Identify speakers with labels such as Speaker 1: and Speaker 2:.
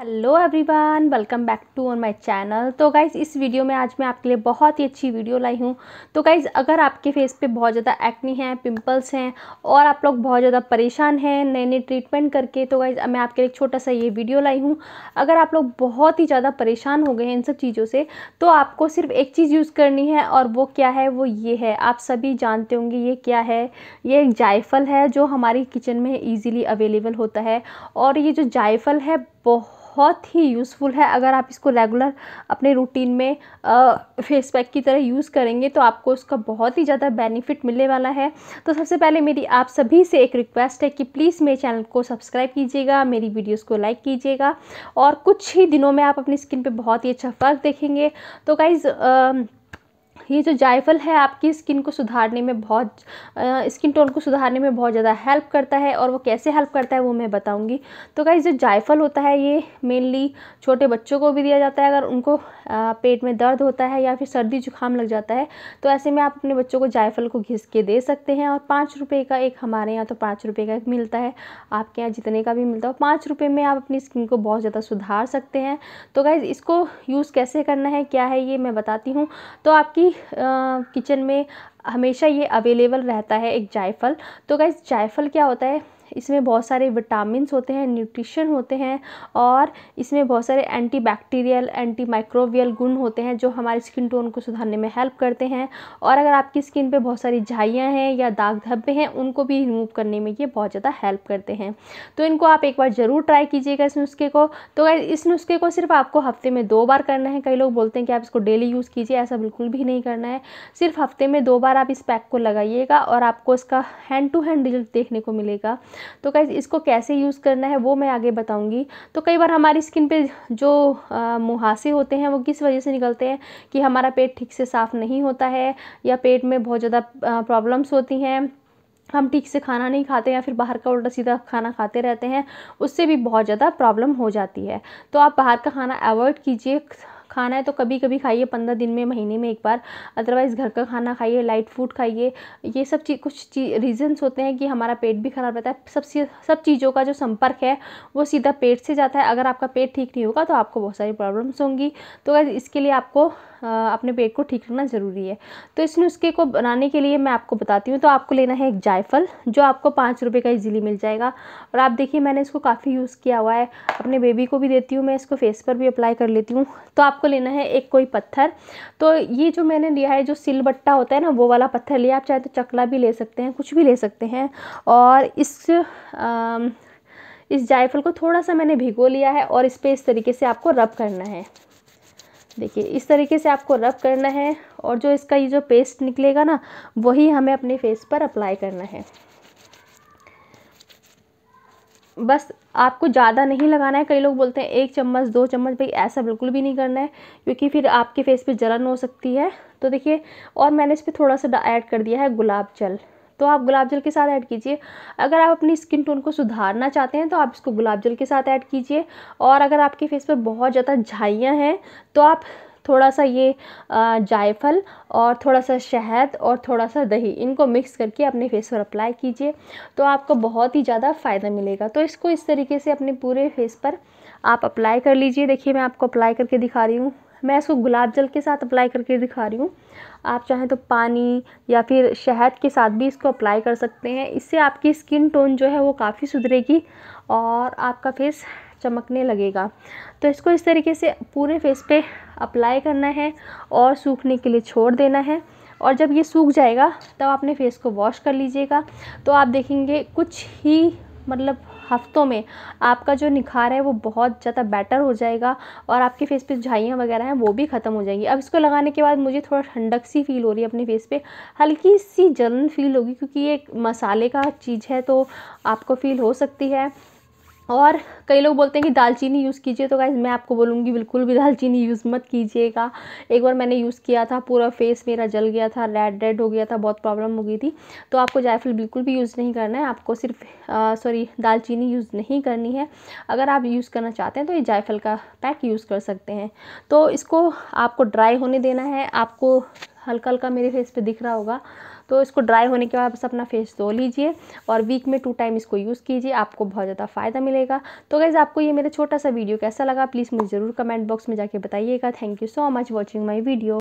Speaker 1: hello everyone welcome back to on my channel तो guys इस video में आज मैं आपके लिए बहुत ही अच्छी वीडियो लाई हूँ तो गाइज़ अगर आपके फेस पे बहुत ज़्यादा एक्नी है पिंपल्स हैं और आप लोग बहुत ज़्यादा परेशान हैं नए नए ट्रीटमेंट करके तो गाइज़ मैं आपके लिए एक छोटा सा ये वीडियो लाई हूँ अगर आप लोग बहुत ही ज़्यादा परेशान हो गए हैं इन सब चीज़ों से तो आपको सिर्फ एक चीज़ यूज़ करनी है और वो क्या है वो ये है आप सभी जानते होंगे ये क्या है ये एक जायफल है जो हमारी किचन में ईज़िली अवेलेबल होता है और ये जो जायफल है बहुत ही यूज़फुल है अगर आप इसको रेगुलर अपने रूटीन में फेस पैक की तरह यूज़ करेंगे तो आपको उसका बहुत ही ज़्यादा बेनिफिट मिलने वाला है तो सबसे पहले मेरी आप सभी से एक रिक्वेस्ट है कि प्लीज़ मेरे चैनल को सब्सक्राइब कीजिएगा मेरी वीडियोस को लाइक कीजिएगा और कुछ ही दिनों में आप अपनी स्किन पर बहुत ही अच्छा फ़र्क देखेंगे तो गाइज़ ये जो जायफल है आपकी स्किन को सुधारने में बहुत स्किन टोन को सुधारने में बहुत ज़्यादा हेल्प करता है और वो कैसे हेल्प करता है वो मैं बताऊँगी तो गाइज़ जो जायफल होता है ये मेनली छोटे बच्चों को भी दिया जाता है अगर उनको पेट में दर्द होता है या फिर सर्दी जुकाम लग जाता है तो ऐसे में आप अपने बच्चों को जायफल को घिस के दे सकते हैं और पाँच रुपये का एक हमारे यहाँ तो पाँच रुपये का एक मिलता है आपके यहाँ जितने का भी मिलता है पाँच रुपये में आप अपनी स्किन को बहुत ज़्यादा सुधार सकते हैं तो गाइज़ इसको यूज़ कैसे करना है क्या है ये मैं बताती हूँ तो आपकी किचन में हमेशा ये अवेलेबल रहता है एक जायफ़ल तो गाइस जायफ़ल क्या होता है इसमें बहुत सारे विटामिन होते हैं न्यूट्रिशन होते हैं और इसमें बहुत सारे एंटी बैक्टीरियल एंटी माइक्रोवियल गुण होते हैं जो हमारे स्किन टोन को सुधारने में हेल्प करते हैं और अगर आपकी स्किन पे बहुत सारी झाइयाँ हैं या दाग धब्बे हैं उनको भी रिमूव करने में ये बहुत ज़्यादा हेल्प करते हैं तो इनको आप एक बार ज़रूर ट्राई कीजिएगा इस नुस्खे को तो इस नुस्खे को सिर्फ आपको हफ्ते में दो बार करना है कई लोग बोलते हैं कि आप इसको डेली यूज़ कीजिए ऐसा बिल्कुल भी नहीं करना है सिर्फ हफ्ते में दो बार आप इस पैक को लगाइएगा और आपको इसका हैंड टू हैंड रिजल्ट देखने को मिलेगा तो गाइज़ इसको कैसे यूज़ करना है वो मैं आगे बताऊँगी तो कई बार हमारी स्किन पर जो मुहासे होते हैं वो किस वजह से निकलते हैं कि हमारा पेट ठीक से साफ़ नहीं होता है या पेट में बहुत ज़्यादा प्रॉब्लम्स होती हैं हम ठीक से खाना नहीं खाते या फिर बाहर का उल्टा सीधा खाना खाते रहते हैं उससे भी बहुत ज़्यादा प्रॉब्लम हो जाती है तो आप बाहर का खाना अवॉइड कीजिए खाना है तो कभी कभी खाइए पंद्रह दिन में महीने में एक बार अदरवाइज़ घर का खाना खाइए लाइट फूड खाइए ये सब चीज़ कुछ ची रीज़न्स होते हैं कि हमारा पेट भी ख़राब रहता है सब सब चीज़ों का जो संपर्क है वो सीधा पेट से जाता है अगर आपका पेट ठीक नहीं होगा तो आपको बहुत सारी प्रॉब्लम्स होंगी तो अगर इसके लिए आपको अपने पेट को ठीक रखना ज़रूरी है तो इस नुस्खे को बनाने के लिए मैं आपको बताती हूँ तो आपको लेना है एक जायफल जो आपको पाँच रुपये का इजीली मिल जाएगा और आप देखिए मैंने इसको काफ़ी यूज़ किया हुआ है अपने बेबी को भी देती हूँ मैं इसको फेस पर भी अप्लाई कर लेती हूँ तो आप आपको लेना है एक कोई पत्थर तो ये जो मैंने लिया है जो सिलबट्टा होता है ना वो वाला पत्थर लिया आप चाहे तो चकला भी ले सकते हैं कुछ भी ले सकते हैं और इस आ, इस जायफल को थोड़ा सा मैंने भिगो लिया है और इस पर इस तरीके से आपको रब करना है देखिए इस तरीके से आपको रब करना है और जो इसका ये जो पेस्ट निकलेगा ना वही हमें अपने फेस पर अप्लाई करना है बस आपको ज़्यादा नहीं लगाना है कई लोग बोलते हैं एक चम्मच दो चम्मच भाई ऐसा बिल्कुल भी नहीं करना है क्योंकि फिर आपके फेस पे जलन हो सकती है तो देखिए और मैंने इस पर थोड़ा सा ऐड कर दिया है गुलाब जल तो आप गुलाब जल के साथ ऐड कीजिए अगर आप अपनी स्किन टोन को सुधारना चाहते हैं तो आप इसको गुलाब जल के साथ ऐड कीजिए और अगर आपके फेस पर बहुत ज़्यादा झाइयाँ हैं तो आप थोड़ा सा ये जायफल और थोड़ा सा शहद और थोड़ा सा दही इनको मिक्स करके अपने फेस पर अप्लाई कीजिए तो आपको बहुत ही ज़्यादा फ़ायदा मिलेगा तो इसको इस तरीके से अपने पूरे फेस पर आप अप्लाई कर लीजिए देखिए मैं आपको अप्लाई करके दिखा रही हूँ मैं इसको गुलाब जल के साथ अप्लाई करके दिखा रही हूँ आप चाहें तो पानी या फिर शहद के साथ भी इसको अप्लाई कर सकते हैं इससे आपकी स्किन टोन जो है वो काफ़ी सुधरेगी और आपका फेस चमकने लगेगा तो इसको इस तरीके से पूरे फेस पे अप्लाई करना है और सूखने के लिए छोड़ देना है और जब ये सूख जाएगा तब तो आपने फेस को वॉश कर लीजिएगा तो आप देखेंगे कुछ ही मतलब हफ्तों में आपका जो निखार है वो बहुत ज़्यादा बेटर हो जाएगा और आपके फेस पे झाइयाँ वगैरह हैं वो भी ख़त्म हो जाएंगी अब इसको लगाने के बाद मुझे थोड़ा ठंडक सी फील हो रही है अपने फेस पे हल्की सी जलन फील होगी क्योंकि ये मसाले का चीज़ है तो आपको फील हो सकती है और कई लोग बोलते हैं कि दालचीनी यूज़ कीजिए तो गाइज़ मैं आपको बोलूँगी बिल्कुल भी दालचीनी यूज़ मत कीजिएगा एक बार मैंने यूज़ किया था पूरा फेस मेरा जल गया था रेड रेड हो गया था बहुत प्रॉब्लम हो गई थी तो आपको जायफल बिल्कुल भी यूज़ नहीं करना है आपको सिर्फ सॉरी दालचीनी यूज़ नहीं करनी है अगर आप यूज़ करना चाहते हैं तो ये जायफल का पैक यूज़ कर सकते हैं तो इसको आपको ड्राई होने देना है आपको हल्का हल्का मेरे फेस पर दिख रहा होगा तो इसको ड्राई होने के बाद बस अपना फेस धो लीजिए और वीक में टू टाइम इसको यूज़ कीजिए आपको बहुत ज़्यादा फ़ायदा मिलेगा तो गैज़ आपको ये मेरा छोटा सा वीडियो कैसा लगा प्लीज़ मुझे ज़रूर कमेंट बॉक्स में जाके बताइएगा thank you so much watching my video